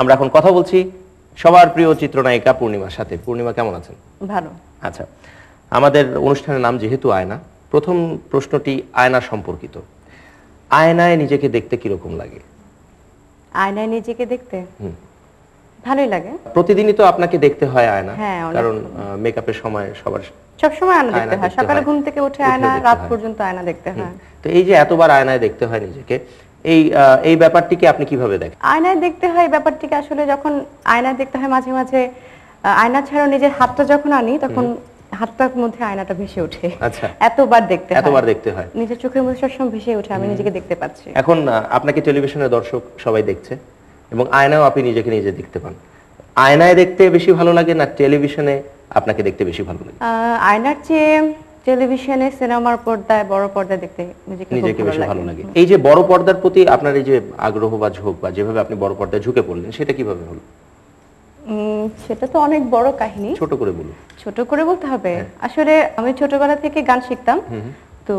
আমরা এখন কথা বলছি সবার প্রিয় চিত্রনায়িকা পূর্ণিমার সাথে পূর্ণিমা কেমন আছেন ভালো আচ্ছা আমাদের অনুষ্ঠানের নাম যেহেতু আয়না প্রথম প্রশ্নটি আয়না সম্পর্কিত আয়নায় নিজেকে দেখতে কিরকম লাগে আয়নায় নিজেকে দেখতে ভালোই লাগে প্রতিদিনই তো আপনাকে দেখতে হয় আয়না হ্যাঁ, কারণ মেকআপের সময় সবার সব সময় আয়না দেখতে হয় সকালে ঘুম থেকে উঠে আয়না রাত পর্যন্ত আয়না দেখতে হয় তো এই যে এতবার আয়নায় দেখতে হয় নিজেকে এই এই ব্যাপারটিকে আপনি কিভাবে দেখেন আয়নায় দেখতে হয় ব্যাপারটিকে আসলে যখন আয়নায় দেখতে হয় মাঝে মাঝে আয়না ছাড়াও নিজের হাতটা যখন আনি তখন হাতটার মধ্যে আয়নাটা ভেসে ওঠে আচ্ছা এতবার দেখতে এতবার দেখতে হয় নিজের চোখের মধ্যে সবসময় ভেসে ওঠে আমি নিজেকে দেখতে পাচ্ছি এখন আপনাকে টেলিভিশনের দর্শক সবাই দেখছে এবং আয়নাও আপনি নিজেকে নিজে দেখতে পান আয়নায় দেখতে বেশি ভালো লাগে না টেলিভিশনে আপনাকে দেখতে বেশি ভালো লাগে আয়নার চেয়ে টেলিভিশনে সিনেমার পর্দায় বড় পর্দায় দেখতে নিজেকে বেশি ভালো লাগে এই যে বড় পর্দার প্রতি আপনার এই যে আগ্রহ বা ঝোঁক বা যেভাবে আপনি বড় পর্দায় ঝুঁকে পড়লেন সেটা কিভাবে হলো সেটা তো অনেক বড় কাহিনী ছোট করে বলুন ছোট করে বলতে হবে হ্যাঁ। আসলে আমি ছোটবেলা থেকে গান শিখতাম তো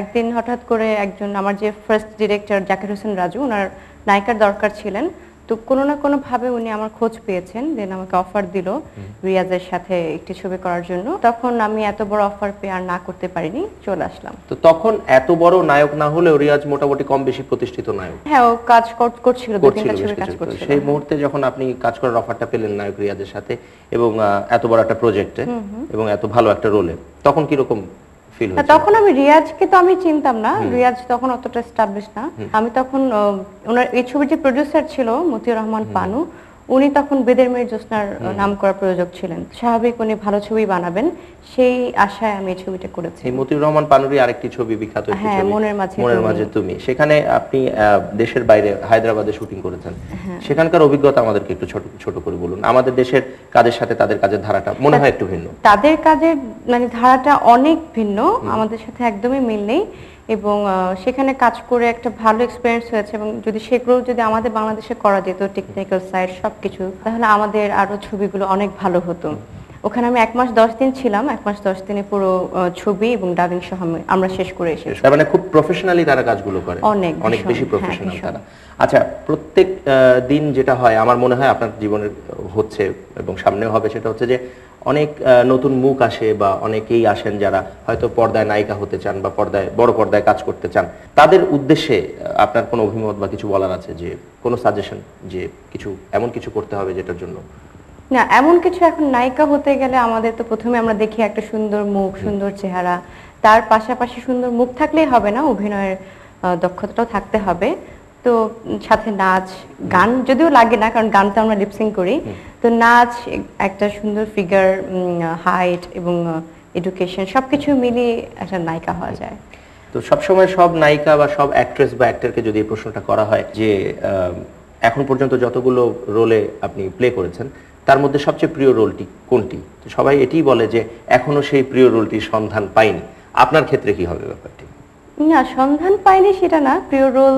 একদিন হঠাৎ করে একজন আমার যে ফার্স্ট ডিরেক্টর জাকির হোসেন রাজু ওনার নায়িকার দরকার ছিলেন তো কোনো না কোনোভাবে উনি আমার খোঁজ পেয়েছেন দেন আমাকে অফার দিল রিয়াজের সাথে একটি ছবি করার জন্য তখন আমি এত বড় অফার পেয়ে আর না করতে পারিনি চলে আসলাম তো তখন এত বড় নায়ক না হলেও রিয়াজ মোটামুটি কম বেশি প্রতিষ্ঠিত নায়ক হ্যাঁ ও কাজ করছিল তিনটা ছবি কাজ করছিল সেই মুহূর্তে যখন আপনি কাজ করার অফারটা পেলেন নায়ক রিয়াজের সাথে এবং এত বড় একটা প্রজেক্টে এবং এত ভালো একটা রোলে তখন কি রকম ফিল তখন আমি রিয়াজকে তো আমি চিনতাম না রিয়াজ তখন অতটা এস্টাবলিশ না আমি তখন ওনার এই ছবিটি প্রডিউসার ছিল মতিউর রহমান পানু উনি তখন বেদের মেয়ের জ্যোৎস্নার নাম করা প্রয়োজক ছিলেন স্বাভাবিক উনি ভালো ছবি বানাবেন সেই আশায় আমি এই ছবিটা করেছি মতিউর রহমান পানুরি আরেকটি ছবি বিখ্যাত হ্যাঁ, মনের মাঝে তুমি সেখানে আপনি দেশের বাইরে হায়দ্রাবাদে শুটিং করেছেন হ্যাঁ। সেখানকার অভিজ্ঞতা আমাদেরকে একটু ছোট ছোট করে বলুন আমাদের দেশের কাজের সাথে তাদের কাজের ধারাটা মনে হয় একটু ভিন্ন তাদের কাজের মানে ধারাটা অনেক ভিন্ন আমাদের সাথে একদমই মিল নেই এবং সেখানে কাজ করে একটা ভালো এক্সপিরিয়েন্স হয়েছে এবং যদি সেগুলো যদি আমাদের বাংলাদেশে করা যেত টেকনিক্যাল সাইড সব কিছু তাহলে আমাদের আরও ছবিগুলো অনেক ভালো হতো ওখানে আমি এক মাস দশ দিন ছিলাম এক মাস দশ দিনে পুরো ছবি এবং ডাবিং সহ আমরা শেষ করে এসেছি তার মানে খুব প্রফেশনালি তারা কাজগুলো করে অনেক অনেক বেশি প্রফেশনাল হ্যাঁ, তারা আচ্ছা প্রত্যেক দিন যেটা হয় আমার মনে হয় আপনার জীবনের হচ্ছে এবং সামনেও হবে সেটা হচ্ছে যে অনেক নতুন মুখ আসে বা অনেকেই আসেন যারা হয়তো পর্দায় নায়িকা হতে চান বা পর্দায় বড় পর্দায় কাজ করতে চান তাদের উদ্দেশ্যে আপনার কোনো অভিমত বা কিছু বলার আছে যে কোনো সাজেশন যে কিছু এমন কিছু করতে হবে যেটার জন্য না এমন কিছু এখন নায়িকা হতে গেলে আমাদের তো প্রথমে আমরা দেখি একটা সুন্দর মুখ সুন্দর চেহারা তার পাশাপাশি সুন্দর মুখ থাকলেই হবে না অভিনয়ের দক্ষতাটাও থাকতে হবে তো সাথে নাচ গান যদিও লাগে না কারণ গান তো আমরা লিপসিং করি তো নাচ একটা সুন্দর ফিগার হাইট এবং এডুকেশন সবকিছু মিলিয়ে একটা নায়িকা হওয়া যায় তো সবসময় সব নায়িকা বা সব অ্যাক্ট্রেস বা অ্যাক্টারকে যদি এই প্রশ্নটা করা হয় যে এখন পর্যন্ত যতগুলো রোলে আপনি প্লে করেছেন তার মধ্যে সবচেয়ে প্রিয় রোলটি কোনটি তো সবাই এটাই বলে যে এখনো সেই প্রিয় রোলটির সন্ধান পাইনি আপনার ক্ষেত্রে কি হবে ব্যাপারটি না সন্ধান পাইনি সেটা না প্রিয় রোল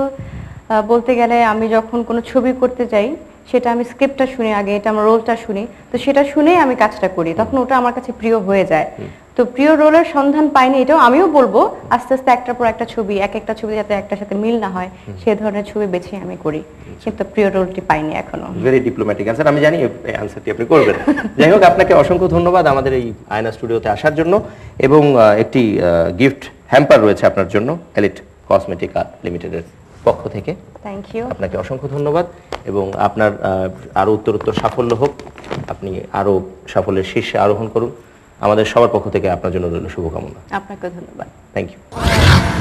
বলতে গেলে আমি যখন কোনো ছবি করতে যাই সেটা আমি স্ক্রিপ্টটা শুনি আগে এটা আমার রোলটা শুনি তো সেটা শুনেই আমি কাজটা করি তখন ওটা আমার কাছে প্রিয় হয়ে যায় তো প্রিয় রোলের সন্ধান পাইনি এটাও আমিও বলবো আস্তে আস্তে একটার পর একটা ছবি এক একটা ছবি যাতে একটার সাথে মিল না হয় সে ধরনের ছবি বেছে আমি করি আচ্ছা। কিন্তু প্রিয় রোলটি পাইনি এখনো ভেরি ডিপ্লোম্যাটিক আনসার আমি জানি এই আনসারটি আপনি করবেন যাই হোক আপনাকে অসংখ্য ধন্যবাদ আমাদের এই আয়না স্টুডিওতে আসার জন্য এবং একটি গিফট হ্যাম্পার রয়েছে আপনার জন্য এলিট কসমেটিক আর্ট লিমিটেডের পক্ষ থেকে থ্যাংক ইউ আপনাকে অসংখ্য ধন্যবাদ এবং আপনার উত্তর উত্তরোত্তর সাফল্য হোক আপনি আরো সাফল্যের শীর্ষে আরোহণ করুন আমাদের সবার পক্ষ থেকে আপনার জন্য শুভকামনা আপনাকে ধন্যবাদ থ্যাংক ইউ